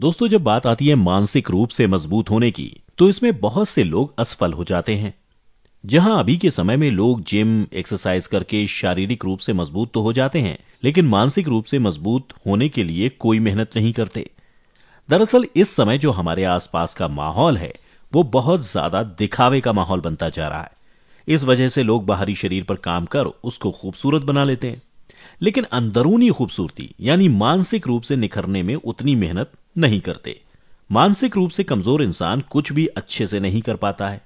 दोस्तों जब बात आती है मानसिक रूप से मजबूत होने की तो इसमें बहुत से लोग असफल हो जाते हैं जहां अभी के समय में लोग जिम एक्सरसाइज करके शारीरिक रूप से मजबूत तो हो जाते हैं लेकिन मानसिक रूप से मजबूत होने के लिए कोई मेहनत नहीं करते दरअसल इस समय जो हमारे आसपास का माहौल है वो बहुत ज्यादा दिखावे का माहौल बनता जा रहा है इस वजह से लोग बाहरी शरीर पर काम कर उसको खूबसूरत बना लेते हैं लेकिन अंदरूनी खूबसूरती यानी मानसिक रूप से निखरने में उतनी मेहनत नहीं करते मानसिक रूप से कमजोर इंसान कुछ भी अच्छे से नहीं कर पाता है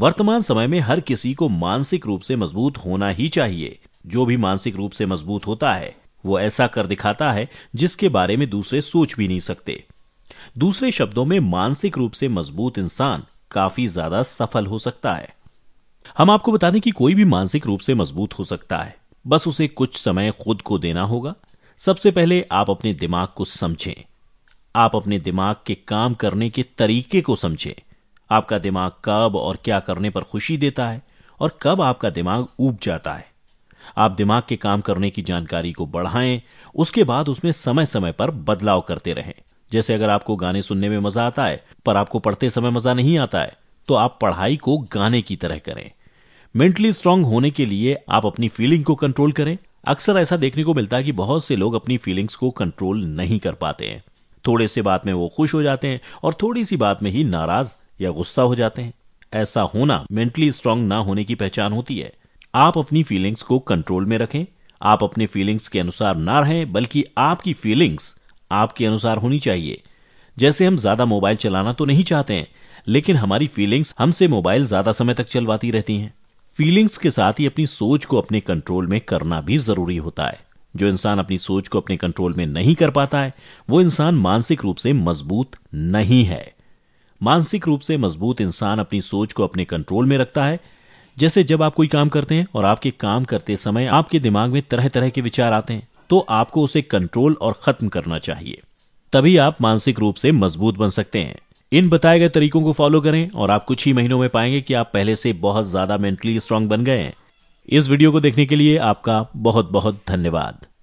वर्तमान समय में हर किसी को मानसिक रूप से मजबूत होना ही चाहिए जो भी मानसिक रूप से मजबूत होता है वो ऐसा कर दिखाता है जिसके बारे में दूसरे सोच भी नहीं सकते दूसरे शब्दों में मानसिक रूप से मजबूत इंसान काफी ज्यादा सफल हो सकता है हम आपको बता दें कि कोई भी मानसिक रूप से मजबूत हो सकता है बस उसे कुछ समय खुद को देना होगा सबसे पहले आप अपने दिमाग को समझें आप अपने दिमाग के काम करने के तरीके को समझें आपका दिमाग कब और क्या करने पर खुशी देता है और कब आपका दिमाग ऊब जाता है आप दिमाग के काम करने की जानकारी को बढ़ाएं उसके बाद उसमें समय समय पर बदलाव करते रहें जैसे अगर आपको गाने सुनने में मजा आता है पर आपको पढ़ते समय मजा नहीं आता है तो आप पढ़ाई को गाने की तरह करें मेंटली स्ट्रांग होने के लिए आप अपनी फीलिंग को कंट्रोल करें अक्सर ऐसा देखने को मिलता है कि बहुत से लोग अपनी फीलिंग्स को कंट्रोल नहीं कर पाते हैं थोड़े से बात में वो खुश हो जाते हैं और थोड़ी सी बात में ही नाराज या गुस्सा हो जाते हैं ऐसा होना मेंटली स्ट्रांग ना होने की पहचान होती है आप अपनी फीलिंग्स को कंट्रोल में रखें आप अपने फीलिंग्स के अनुसार ना रहें बल्कि आपकी फीलिंग्स आपके अनुसार होनी चाहिए जैसे हम ज्यादा मोबाइल चलाना तो नहीं चाहते हैं लेकिन हमारी फीलिंग्स हमसे मोबाइल ज्यादा समय तक चलवाती रहती हैं फीलिंग्स के साथ ही अपनी सोच को अपने कंट्रोल में करना भी जरूरी होता है जो इंसान अपनी सोच को अपने कंट्रोल में नहीं कर पाता है वो इंसान मानसिक रूप से मजबूत नहीं है मानसिक रूप से मजबूत इंसान अपनी सोच को अपने कंट्रोल में रखता है जैसे जब आप कोई काम करते हैं और आपके काम करते समय आपके दिमाग में तरह तरह के विचार आते हैं तो आपको उसे कंट्रोल और खत्म करना चाहिए तभी आप मानसिक रूप से मजबूत बन सकते हैं इन बताए गए तरीकों को फॉलो करें और आप कुछ ही महीनों में पाएंगे कि आप पहले से बहुत ज्यादा मेंटली स्ट्रांग बन गए हैं इस वीडियो को देखने के लिए आपका बहुत बहुत धन्यवाद